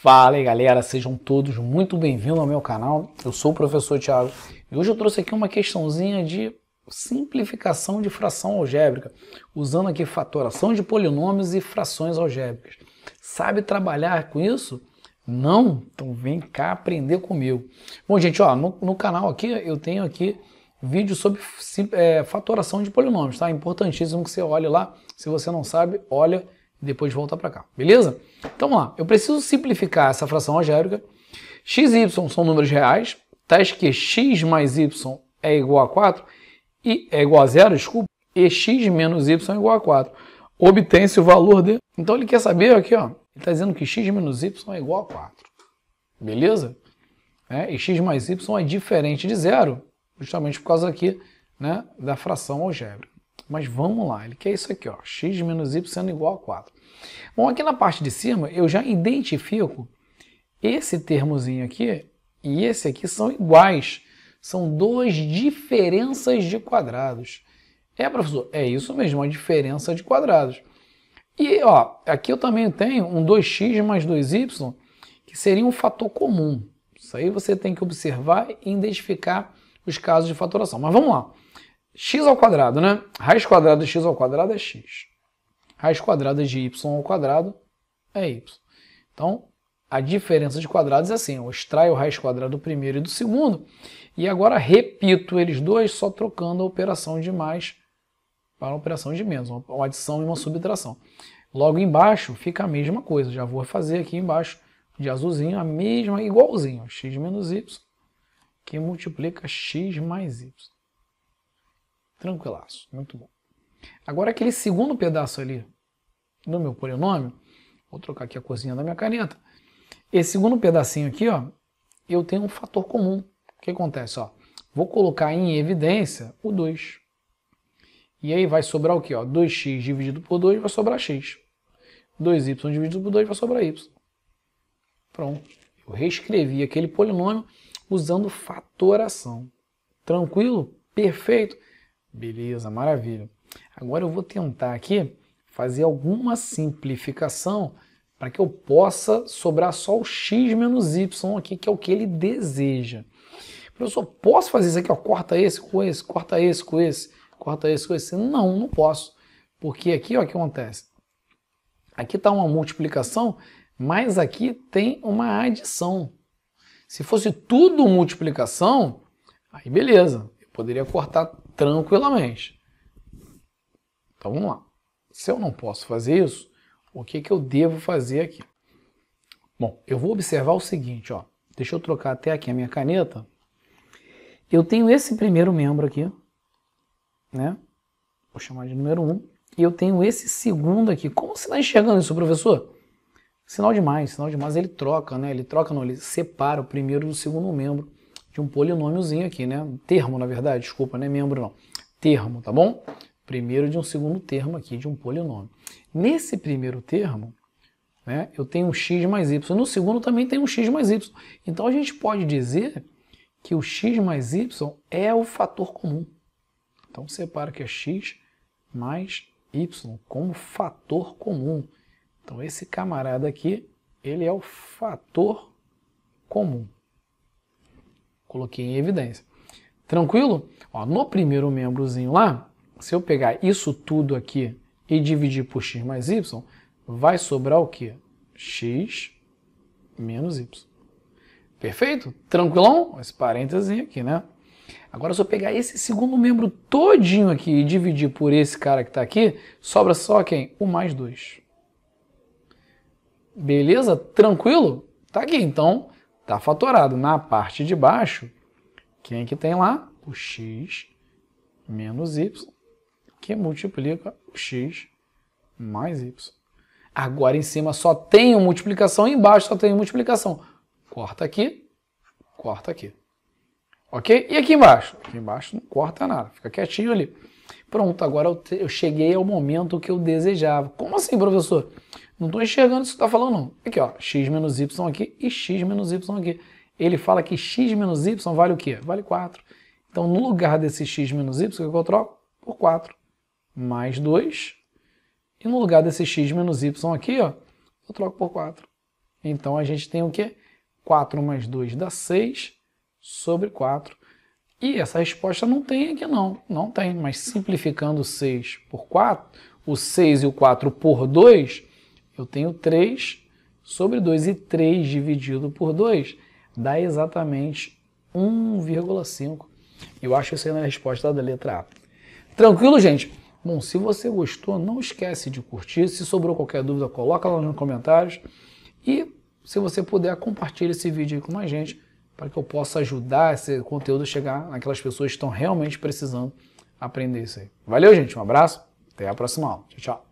Fala aí galera, sejam todos muito bem-vindos ao meu canal. Eu sou o professor Tiago e hoje eu trouxe aqui uma questãozinha de simplificação de fração algébrica, usando aqui fatoração de polinômios e frações algébricas. Sabe trabalhar com isso? Não? Então vem cá aprender comigo. Bom, gente, ó, no, no canal aqui eu tenho aqui vídeo sobre é, fatoração de polinômios, tá? É importantíssimo que você olhe lá. Se você não sabe, olha e depois volta para cá, beleza? Então vamos lá, eu preciso simplificar essa fração algébrica. x e y são números reais, tais tá que x mais y é igual a 4, e é igual a zero, desculpa, e x menos y é igual a 4. Obtém-se o valor de... Então ele quer saber aqui, ó, ele está dizendo que x menos y é igual a 4, beleza? É, e x mais y é diferente de zero, justamente por causa aqui né, da fração algébrica. Mas vamos lá, ele quer isso aqui, ó, x menos y sendo igual a 4. Bom, aqui na parte de cima eu já identifico esse termozinho aqui e esse aqui são iguais. São duas diferenças de quadrados. É, professor, é isso mesmo, uma diferença de quadrados. E ó, aqui eu também tenho um 2x mais 2y, que seria um fator comum. Isso aí você tem que observar e identificar os casos de fatoração. Mas vamos lá x ao quadrado, né? Raiz quadrada de x ao quadrado é x. Raiz quadrada de y ao quadrado é y. Então, a diferença de quadrados é assim, eu extraio raiz quadrado do primeiro e do segundo, e agora repito eles dois só trocando a operação de mais para a operação de menos, uma adição e uma subtração. Logo embaixo fica a mesma coisa, já vou fazer aqui embaixo de azulzinho a mesma, igualzinho, x menos y, que multiplica x mais y. Tranquilaço, muito bom. Agora aquele segundo pedaço ali do meu polinômio, vou trocar aqui a cozinha da minha caneta. Esse segundo pedacinho aqui, ó, eu tenho um fator comum. O que acontece, ó? Vou colocar em evidência o 2. E aí vai sobrar o quê, ó? 2x dividido por 2 vai sobrar x. 2y dividido por 2 vai sobrar y. Pronto. Eu reescrevi aquele polinômio usando fatoração. Tranquilo? Perfeito? Beleza, maravilha. Agora eu vou tentar aqui fazer alguma simplificação para que eu possa sobrar só o x menos y aqui, que é o que ele deseja. Professor, posso fazer isso aqui? Ó, corta esse com esse, corta esse com esse, corta esse com esse? Não, não posso. Porque aqui, ó, o que acontece? Aqui está uma multiplicação, mas aqui tem uma adição. Se fosse tudo multiplicação, aí beleza, eu poderia cortar tranquilamente. Então vamos lá. Se eu não posso fazer isso, o que, que eu devo fazer aqui? Bom, eu vou observar o seguinte, ó. Deixa eu trocar até aqui a minha caneta. Eu tenho esse primeiro membro aqui, né? Vou chamar de número 1. Um, e eu tenho esse segundo aqui. Como você está enxergando isso, professor? Sinal de mais, sinal de mais ele troca, né? Ele troca, não, ele separa o primeiro do segundo membro de um polinômiozinho aqui, né? Termo, na verdade, desculpa, não é membro não. Termo, tá bom? Primeiro de um segundo termo aqui, de um polinômio. Nesse primeiro termo, né, eu tenho um x mais y. No segundo também tem um x mais y. Então a gente pode dizer que o x mais y é o fator comum. Então separa que é x mais y como fator comum. Então esse camarada aqui, ele é o fator comum. Coloquei em evidência. Tranquilo? Ó, no primeiro membrozinho lá, se eu pegar isso tudo aqui e dividir por x mais y, vai sobrar o quê? x menos y. Perfeito? Tranquilão? Esse parênteses aqui, né? Agora, se eu pegar esse segundo membro todinho aqui e dividir por esse cara que está aqui, sobra só quem? O mais 2. Beleza? Tranquilo? Tá aqui, então está fatorado. Na parte de baixo, quem é que tem lá? O x menos y, que multiplica o x mais y. Agora em cima só tem uma multiplicação, embaixo só tem uma multiplicação. Corta aqui, corta aqui. Ok? E aqui embaixo? Aqui embaixo não corta nada, fica quietinho ali. Pronto, agora eu, eu cheguei ao momento que eu desejava. Como assim, professor? Não estou enxergando isso que está falando, não. Aqui, ó, x menos y aqui e x menos y aqui. Ele fala que x menos y vale o quê? Vale 4. Então, no lugar desse x menos y, o que eu troco? Por 4. Mais 2. E no lugar desse x menos y aqui, ó, eu troco por 4. Então, a gente tem o quê? 4 mais 2 dá 6 sobre 4. E essa resposta não tem aqui não, não tem. Mas simplificando 6 por 4, o 6 e o 4 por 2, eu tenho 3 sobre 2 e 3 dividido por 2 dá exatamente 1,5. Eu acho isso aí na resposta da letra A. Tranquilo, gente? Bom, se você gostou, não esquece de curtir. Se sobrou qualquer dúvida, coloca lá nos comentários. E se você puder, compartilhe esse vídeo aí com mais gente para que eu possa ajudar esse conteúdo a chegar naquelas pessoas que estão realmente precisando aprender isso aí. Valeu, gente. Um abraço. Até a próxima aula. Tchau, tchau.